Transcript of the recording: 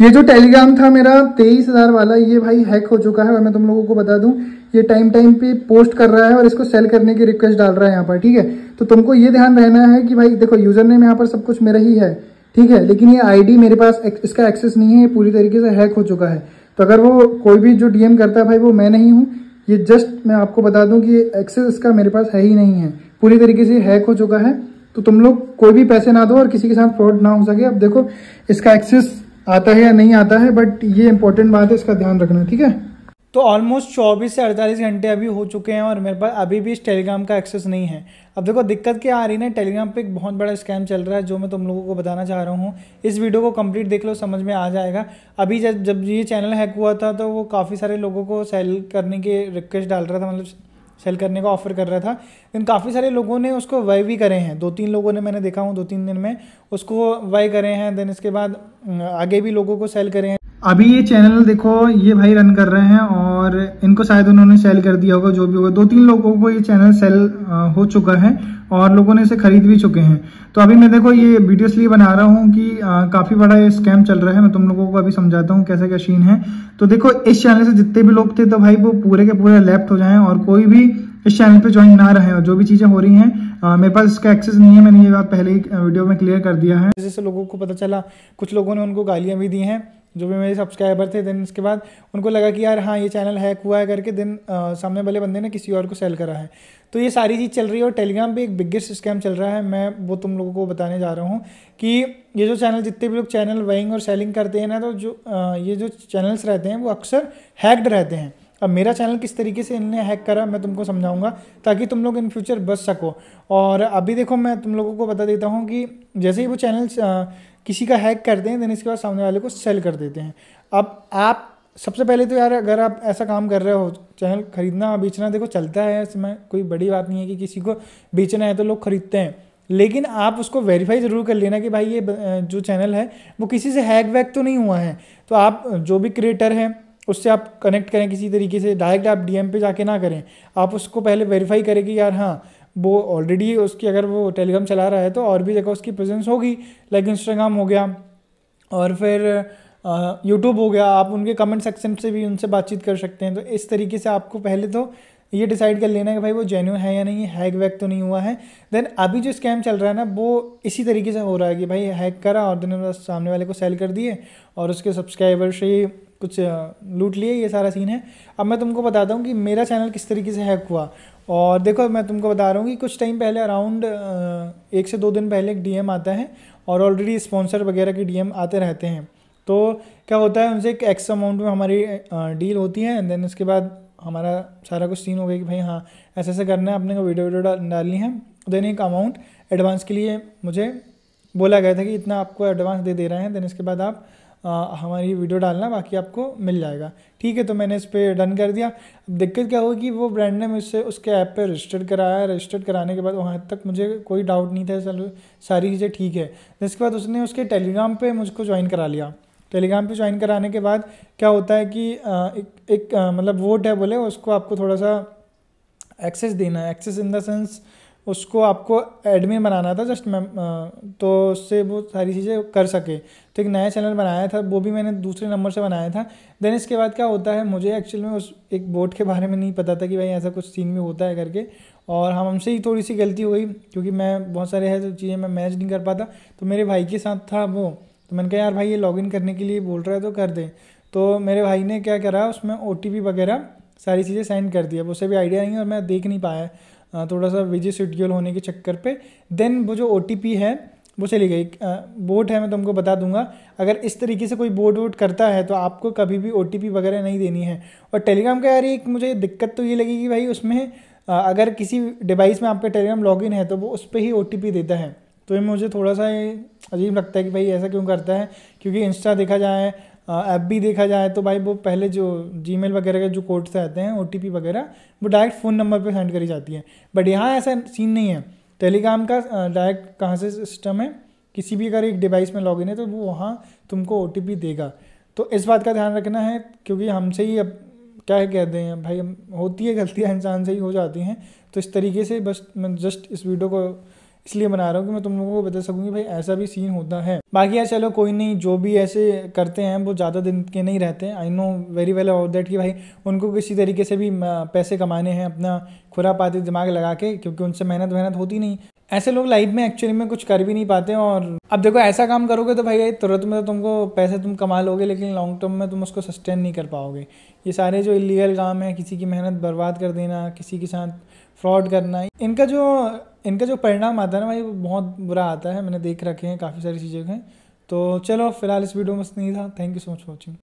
ये जो टेलीग्राम था मेरा तेईस हज़ार वाला ये भाई हैक हो चुका है और मैं तुम लोगों को बता दूं ये टाइम टाइम पे पोस्ट कर रहा है और इसको सेल करने की रिक्वेस्ट डाल रहा है यहाँ पर ठीक है तो तुमको ये ध्यान रहना है कि भाई देखो यूज़र नेम यहाँ पर सब कुछ मेरा ही है ठीक है लेकिन ये आईडी मेरे पास इसका एक्सेस नहीं है ये पूरी तरीके से हैक हो चुका है तो अगर वो कोई भी जो डीएम करता है भाई वो मैं नहीं हूँ ये जस्ट मैं आपको बता दूं कि एक्सेस इसका मेरे पास है ही नहीं है पूरी तरीके से हैक हो चुका है तो तुम लोग कोई भी पैसे ना दो और किसी के साथ फ्रॉड ना हो सके अब देखो इसका एक्सेस आता है या नहीं आता है बट ये इंपॉर्टेंट बात है इसका ध्यान रखना ठीक है तो ऑलमोस्ट 24 से 48 घंटे अभी हो चुके हैं और मेरे पास अभी भी इस टेलीग्राम का एक्सेस नहीं है अब देखो दिक्कत क्या आ रही है ना टेलीग्राम पे एक बहुत बड़ा स्कैम चल रहा है जो मैं तुम लोगों को बताना चाह रहा हूँ इस वीडियो को कंप्लीट देख लो समझ में आ जाएगा अभी जब जब ये चैनल हैक हुआ था तो वो काफ़ी सारे लोगों को सेल करने की रिक्वेस्ट डाल रहा था मतलब सेल करने का ऑफ़र कर रहा था लेकिन काफ़ी सारे लोगों ने उसको वाई भी करे हैं दो तीन लोगों ने मैंने देखा हूँ दो तीन दिन में उसको वाई करे हैं देन इसके बाद आगे भी लोगों को सेल करे हैं अभी ये चैनल देखो ये भाई रन कर रहे हैं और इनको शायद उन्होंने सेल कर दिया होगा जो भी होगा दो तीन लोगों को ये चैनल सेल हो चुका है और लोगों ने इसे खरीद भी चुके हैं तो अभी मैं देखो ये वीडियो इसलिए बना रहा हूँ कि काफ़ी बड़ा ये स्कैम चल रहा है मैं तुम लोगों को अभी समझाता हूँ कैसे क्या शीन है तो देखो इस चैनल से जितने भी लोग थे तो भाई वो पूरे के पूरे लेफ्ट हो जाए और कोई भी इस चैनल पे ज्वाइन ना रहे और जो भी चीज़ें हो रही हैं मेरे पास इसका एक्सेस नहीं है मैंने ये बात पहले ही वीडियो में क्लियर कर दिया है जैसे लोगों को पता चला कुछ लोगों ने उनको गालियाँ भी दी हैं जो भी मेरे सब्सक्राइबर थे देन उसके बाद उनको लगा कि यार हाँ ये चैनल हैक हुआ है करके देन सामने वाले बंदे ने किसी और को सेल करा है तो ये सारी चीज़ चल रही है और टेलीग्राम पे एक बिगेस्ट स्कैम चल रहा है मैं वो तुम लोगों को बताने जा रहा हूँ कि ये जो चैनल जितने भी लोग चैनल वाइंग और सेलिंग करते हैं ना तो जो ये जो चैनल्स रहते हैं वो अक्सर हैक्ड रहते हैं अब मेरा चैनल किस तरीके से इनने हैक करा मैं तुमको समझाऊंगा ताकि तुम लोग इन फ्यूचर बच सको और अभी देखो मैं तुम लोगों को बता देता हूँ कि जैसे ही वो चैनल किसी का हैक करते हैं देन इसके बाद सामने वाले को सेल कर देते हैं अब आप सबसे पहले तो यार अगर आप ऐसा काम कर रहे हो चैनल खरीदना बेचना देखो चलता है इसमें कोई बड़ी बात नहीं है कि किसी को बेचना है तो लोग खरीदते हैं लेकिन आप उसको वेरीफाई ज़रूर कर लेना कि भाई ये जो चैनल है वो किसी से हैक वैक तो नहीं हुआ है तो आप जो भी क्रिएटर हैं उससे आप कनेक्ट करें किसी तरीके से डायरेक्ट आप डीएम पे जाके ना करें आप उसको पहले वेरीफाई करें कि यार हाँ वो ऑलरेडी उसकी अगर वो टेलीग्राम चला रहा है तो और भी जगह उसकी प्रेजेंस होगी लाइक इंस्टाग्राम हो गया और फिर यूट्यूब हो गया आप उनके कमेंट सेक्शन से भी उनसे बातचीत कर सकते हैं तो इस तरीके से आपको पहले तो ये डिसाइड कर लेना है कि भाई वो जेन्यून है या नहीं हैक वैक तो नहीं हुआ है देन अभी जो स्कैम चल रहा है ना वो इसी तरीके से हो रहा है कि भाई हैक करा और देन सामने वाले को सेल कर दिए और उसके सब्सक्राइबर से कुछ लूट लिए ये सारा सीन है अब मैं तुमको बताता हूँ कि मेरा चैनल किस तरीके से हैक हुआ और देखो मैं तुमको बता रहा हूँ कि कुछ टाइम पहले अराउंड एक से दो दिन पहले एक डी आता है और ऑलरेडी स्पॉन्सर वगैरह के डी आते रहते हैं तो क्या होता है उनसे एक एक्स अमाउंट में हमारी डील होती है एंड देन उसके बाद हमारा सारा कुछ सीन हो गया कि भाई हाँ ऐसे ऐसे करना है अपने को वीडियो वीडियो डालनी है देन एक अमाउंट एडवांस के लिए मुझे बोला गया था कि इतना आपको एडवांस दे दे रहे हैं देन इसके बाद आप हमारी वीडियो डालना बाकी आपको मिल जाएगा ठीक है तो मैंने इस पर डन कर दिया अब दिक्कत क्या होगी कि वो ब्रांड ने मुझसे उसके ऐप पे रजिस्टर्ड कराया रजिस्टर्ड कराने के बाद वहाँ तक मुझे कोई डाउट नहीं था सर सारी चीज़ें ठीक है तो इसके बाद उसने उसके टेलीग्राम पर मुझको ज्वाइन करा लिया टेलीग्राम पर ज्वाइन कराने के बाद क्या होता है कि एक, एक मतलब वोट है बोले उसको आपको थोड़ा सा एक्सेस देना है एक्सेस इन देंस उसको आपको एडमिन बनाना था जस्ट मैम तो उससे वो सारी चीज़ें कर सके तो एक नया चैनल बनाया था वो भी मैंने दूसरे नंबर से बनाया था देन इसके बाद क्या होता है मुझे एक्चुअल में उस एक बोर्ड के बारे में नहीं पता था कि भाई ऐसा कुछ सीन में होता है करके और हम हमसे ही थोड़ी सी गलती हुई क्योंकि मैं बहुत सारे है तो चीज़ें मैं मैच नहीं कर पाता तो मेरे भाई के साथ था वो तो मैंने कहा यार भाई ये लॉगिन करने के लिए बोल रहा है तो कर दें तो मेरे भाई ने क्या करा उसमें ओ वगैरह सारी चीज़ें सेंड कर दी अब उसे भी आइडिया नहीं और मैं देख नहीं पाया थोड़ा सा विजी शेड्यूल होने के चक्कर पे देन वो जो ओ है वो चली गई बोर्ड है मैं तुमको बता दूंगा अगर इस तरीके से कोई बोर्ड वोट करता है तो आपको कभी भी ओ वगैरह नहीं देनी है और टेलीग्राम का यार एक मुझे दिक्कत तो ये लगी कि भाई उसमें अगर किसी डिवाइस में आपका टेलीग्राम लॉगिन है तो वो उस पर ही ओ देता है तो ये मुझे थोड़ा सा अजीब लगता है कि भाई ऐसा क्यों करता है क्योंकि इंस्टा देखा जाए ऐप भी देखा जाए तो भाई वो पहले जो जी वगैरह के जो कोड्स आते हैं ओ वगैरह वो डायरेक्ट फ़ोन नंबर पर सेंड करी जाती है बट यहाँ ऐसा सीन नहीं है टेलीग्राम का डायरेक्ट कहाँ से सिस्टम है किसी भी अगर एक डिवाइस में लॉगिन है तो वो वहाँ तुमको ओ देगा तो इस बात का ध्यान रखना है क्योंकि हमसे ही अब क्या है कहते हैं भाई होती है गलतियाँ इंसान से ही हो जाती हैं तो इस तरीके से बस मैं जस्ट इस वीडियो को इसलिए बना रहा हूँ कि मैं तुम लोगों को बता सकूँ कि भाई ऐसा भी सीन होता है बाकी यार चलो कोई नहीं जो भी ऐसे करते हैं वो ज़्यादा दिन के नहीं रहते हैं I know very well about that कि भाई उनको किसी तरीके से भी पैसे कमाने हैं अपना खुरा पाते दिमाग लगा के क्योंकि उनसे मेहनत मेहनत होती नहीं ऐसे लोग लाइफ में एक्चुअली में कुछ कर भी नहीं पाते और अब देखो ऐसा काम करोगे तो भाई तुरंत में तो तुमको पैसे तुम कमा लोगे लेकिन लॉन्ग टर्म में तुम उसको सस्टेन नहीं कर पाओगे ये सारे जो इलीगल काम है किसी की मेहनत बर्बाद कर देना किसी के साथ फ्रॉड करना इनका जो इनका जो परिणाम आता है ना भाई वो बहुत बुरा आता है मैंने देख रखे हैं काफ़ी सारी चीज़ें हैं तो चलो फिलहाल इस वीडियो में बस नहीं था thank you so much watching